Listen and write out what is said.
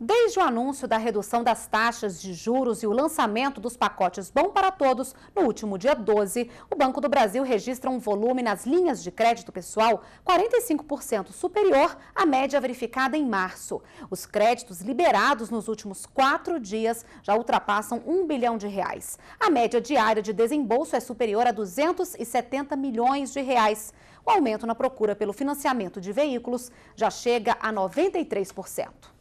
Desde o anúncio da redução das taxas de juros e o lançamento dos pacotes Bom para Todos, no último dia 12, o Banco do Brasil registra um volume nas linhas de crédito pessoal 45% superior à média verificada em março. Os créditos liberados nos últimos quatro dias já ultrapassam um bilhão de reais. A média diária de desembolso é superior a 270 milhões de reais. O aumento na procura pelo financiamento de veículos já chega a 93%.